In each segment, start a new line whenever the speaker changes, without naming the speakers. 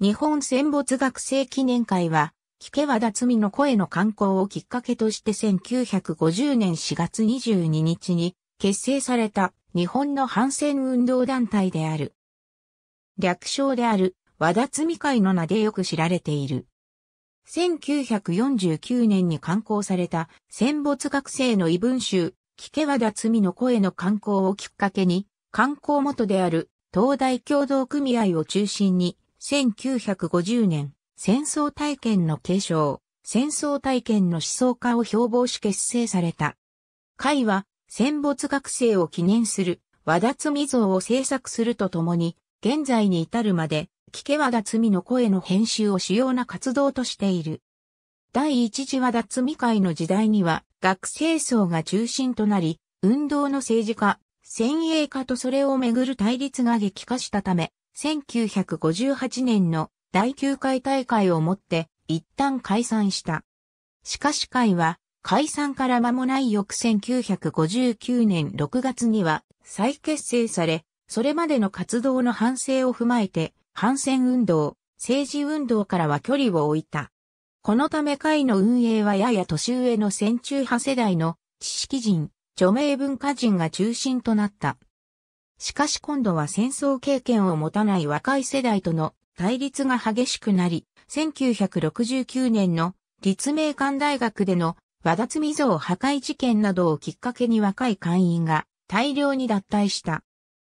日本戦没学生記念会は、聞け和田摘の声の観光をきっかけとして1950年4月22日に結成された日本の反戦運動団体である。略称である和田摘会の名でよく知られている。1949年に刊行された戦没学生の異文集、聞け和田摘の声の観光をきっかけに、観光元である東大共同組合を中心に1950年、戦争体験の継承、戦争体験の思想家を標榜し結成された。会は、戦没学生を記念する、和田摘像を制作するとともに、現在に至るまで、聞け和田摘の声の編集を主要な活動としている。第一次和田摘会の時代には、学生層が中心となり、運動の政治家、先鋭化とそれをめぐる対立が激化したため、1958年の第9回大会をもって一旦解散した。しかし会は解散から間もない翌1959年6月には再結成され、それまでの活動の反省を踏まえて、反戦運動、政治運動からは距離を置いた。このため会の運営はやや年上の戦中派世代の知識人、著名文化人が中心となった。しかし今度は戦争経験を持たない若い世代との対立が激しくなり、1969年の立命館大学での和田摘造破壊事件などをきっかけに若い会員が大量に脱退した。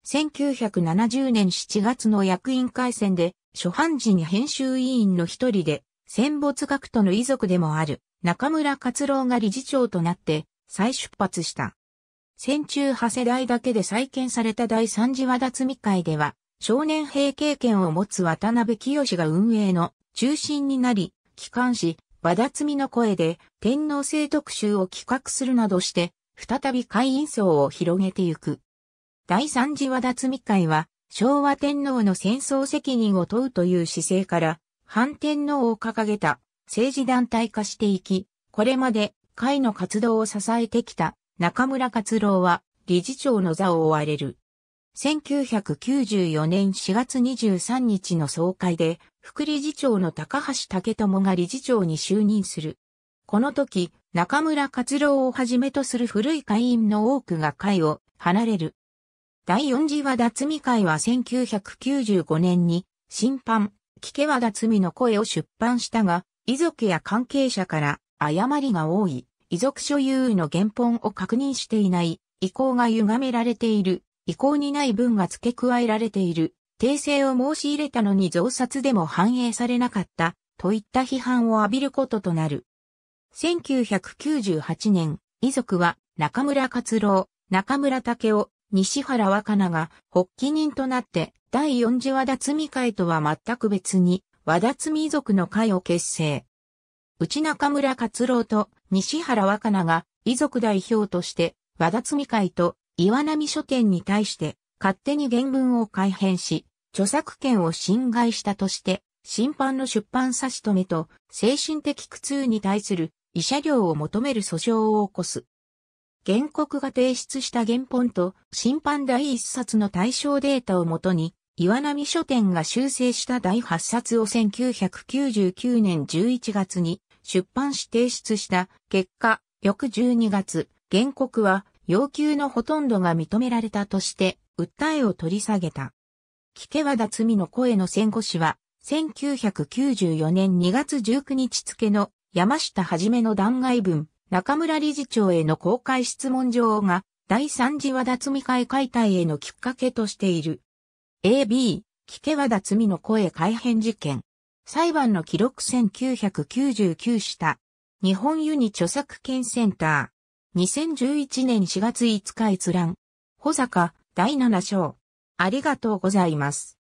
1970年7月の役員会選で、初犯人編集委員の一人で、戦没学徒の遺族でもある中村勝郎が理事長となって再出発した。戦中派世代だけで再建された第三次和田積会では、少年兵経験を持つ渡辺清が運営の中心になり、機関し、和田積の声で天皇制特集を企画するなどして、再び会員層を広げてゆく。第三次和田積会は、昭和天皇の戦争責任を問うという姿勢から、反天皇を掲げた政治団体化していき、これまで会の活動を支えてきた中村克郎は理事長の座を追われる。1994年4月23日の総会で、副理事長の高橋武友が理事長に就任する。この時、中村克郎をはじめとする古い会員の多くが会を離れる。第4次和田罪会は1995年に、審判、聞け和脱罪の声を出版したが、遺族や関係者から誤りが多い。遺族所有の原本を確認していない、意向が歪められている、意向にない分が付け加えられている、訂正を申し入れたのに増刷でも反映されなかった、といった批判を浴びることとなる。1998年、遺族は中村克郎、中村武夫、西原若菜が発起人となって第4次和田積会とは全く別に和田積遺族の会を結成。内中村勝郎と西原若菜が遺族代表として和田積会と岩波書店に対して勝手に原文を改変し、著作権を侵害したとして、審判の出版差し止めと精神的苦痛に対する慰謝料を求める訴訟を起こす。原告が提出した原本と審判第一冊の対象データをもとに、岩波書店が修正した第8冊を1999年11月に出版し提出した結果、翌12月、原告は要求のほとんどが認められたとして、訴えを取り下げた。聞け和田罪の声の戦後史は、1994年2月19日付の山下はじめの弾劾文、中村理事長への公開質問状が、第三次和田罪会解体へのきっかけとしている。AB、聞け和田罪の声改変事件。裁判の記録1999した日本ユニ著作権センター。2011年4月5日閲覧。保坂第7章。ありがとうございます。